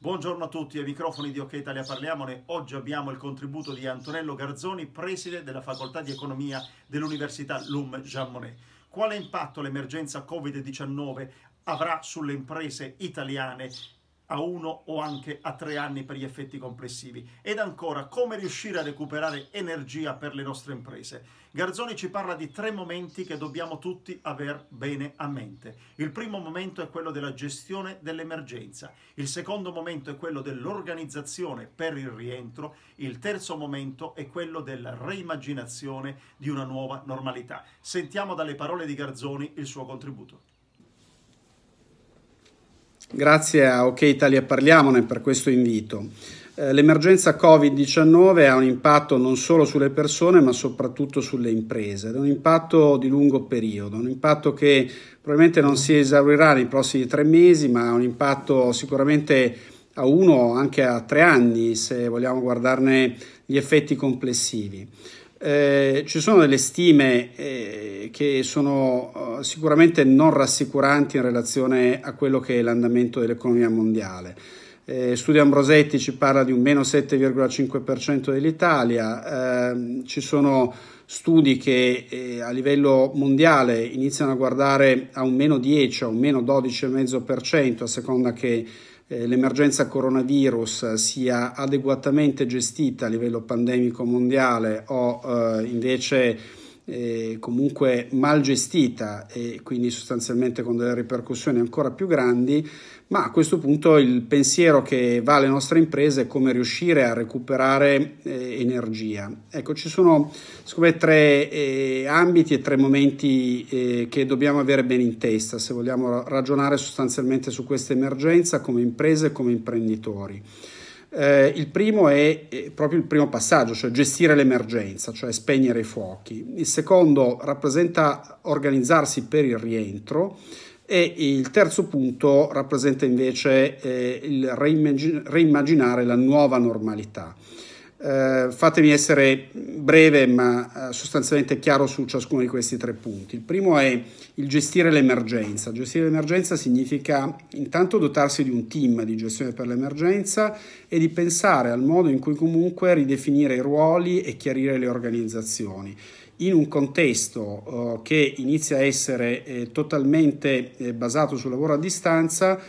Buongiorno a tutti, ai microfoni di Ok Italia Parliamone. Oggi abbiamo il contributo di Antonello Garzoni, preside della Facoltà di Economia dell'Università LUM Jean Monnet. Quale impatto l'emergenza Covid-19 avrà sulle imprese italiane a uno o anche a tre anni per gli effetti complessivi. Ed ancora, come riuscire a recuperare energia per le nostre imprese? Garzoni ci parla di tre momenti che dobbiamo tutti aver bene a mente. Il primo momento è quello della gestione dell'emergenza, il secondo momento è quello dell'organizzazione per il rientro, il terzo momento è quello della reimmaginazione di una nuova normalità. Sentiamo dalle parole di Garzoni il suo contributo. Grazie a OK Italia Parliamone per questo invito. Eh, l'emergenza Covid-19 ha un impatto non solo sulle persone ma soprattutto sulle imprese, ed è un impatto di lungo periodo, un impatto che probabilmente non si esaurirà nei prossimi tre mesi ma ha un impatto sicuramente a uno anche a tre anni se vogliamo guardarne gli effetti complessivi. Eh, ci sono delle stime eh, che sono eh, sicuramente non rassicuranti in relazione a quello che è l'andamento dell'economia mondiale. Eh, Studio Ambrosetti ci parla di un meno 7,5% dell'Italia, ehm, ci sono studi che eh, a livello mondiale iniziano a guardare a un meno 10, a un meno 12,5% a seconda che eh, l'emergenza coronavirus sia adeguatamente gestita a livello pandemico mondiale o eh, invece eh, comunque mal gestita e quindi sostanzialmente con delle ripercussioni ancora più grandi, ma a questo punto il pensiero che va alle nostre imprese è come riuscire a recuperare eh, energia. Ecco, ci sono me, tre eh, ambiti e tre momenti eh, che dobbiamo avere bene in testa se vogliamo ragionare sostanzialmente su questa emergenza come imprese e come imprenditori. Eh, il primo è, è, eh, proprio il primo passaggio, cioè gestire l'emergenza, cioè spegnere i fuochi. Il secondo rappresenta organizzarsi per il rientro e il terzo punto rappresenta invece eh, il reimmagin- reimmaginare la nuova normalità. Eh, fatemi essere breve ma eh, sostanzialmente chiaro su ciascuno di questi tre punti. Il primo è il gestire l'emergenza. Gestire l'emergenza significa intanto dotarsi di un team di gestione per l'emergenza e di pensare al modo in cui comunque ridefinire i ruoli e chiarire le organizzazioni in un contesto eh, che inizia a essere eh, totalmente eh, basato sul lavoro a distanza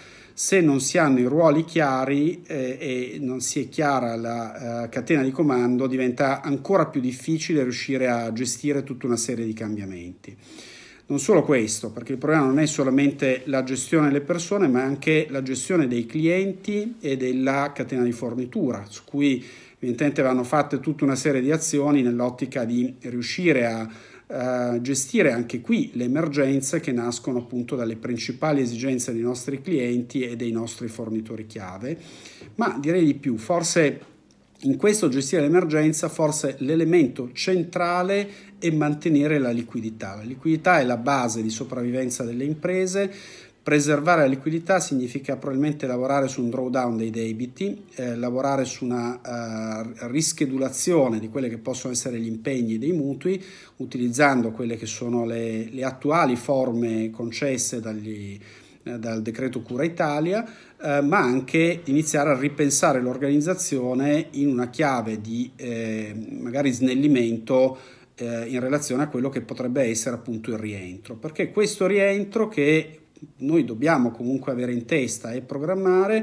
se non si hanno i ruoli chiari eh, e non si è chiara la eh, catena di comando, diventa ancora più difficile riuscire a gestire tutta una serie di cambiamenti. Non solo questo, perché il problema non è solamente la gestione delle persone, ma anche la gestione dei clienti e della catena di fornitura, su cui evidentemente vanno fatte tutta una serie di azioni nell'ottica di riuscire a eh, gestire anche qui le emergenze che nascono appunto dalle principali esigenze dei nostri clienti e dei nostri fornitori chiave, ma direi di più, forse in questo gestire l'emergenza forse l'elemento centrale è mantenere la liquidità. La liquidità è la base di sopravvivenza delle imprese, Preservare la liquidità significa probabilmente lavorare su un drawdown dei debiti, eh, lavorare su una uh, rischedulazione di quelli che possono essere gli impegni dei mutui, utilizzando quelle che sono le, le attuali forme concesse dagli, eh, dal decreto Cura Italia, eh, ma anche iniziare a ripensare l'organizzazione in una chiave di eh, magari snellimento eh, in relazione a quello che potrebbe essere appunto il rientro, perché questo rientro che noi dobbiamo comunque avere in testa e programmare,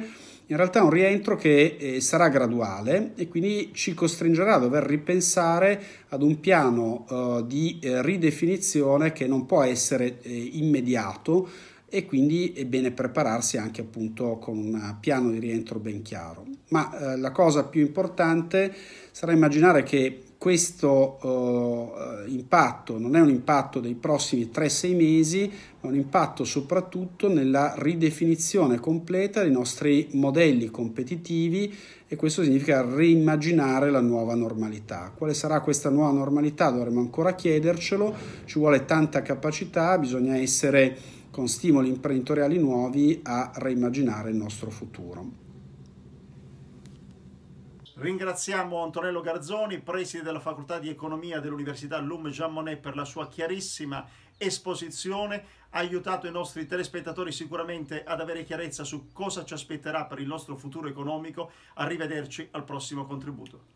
in realtà è un rientro che eh, sarà graduale e quindi ci costringerà a dover ripensare ad un piano eh, di eh, ridefinizione che non può essere eh, immediato e quindi è bene prepararsi anche appunto con un piano di rientro ben chiaro. Ma eh, la cosa più importante sarà immaginare che questo eh, impatto non è un impatto dei prossimi 3-6 mesi, ma un impatto soprattutto nella ridefinizione completa dei nostri modelli competitivi e questo significa reimmaginare la nuova normalità. Quale sarà questa nuova normalità? Dovremmo ancora chiedercelo, ci vuole tanta capacità, bisogna essere con stimoli imprenditoriali nuovi a reimmaginare il nostro futuro. Ringraziamo Antonello Garzoni, preside della Facoltà di Economia dell'Università LUM Jean Monnet per la sua chiarissima esposizione, ha aiutato i nostri telespettatori sicuramente ad avere chiarezza su cosa ci aspetterà per il nostro futuro economico. Arrivederci al prossimo contributo.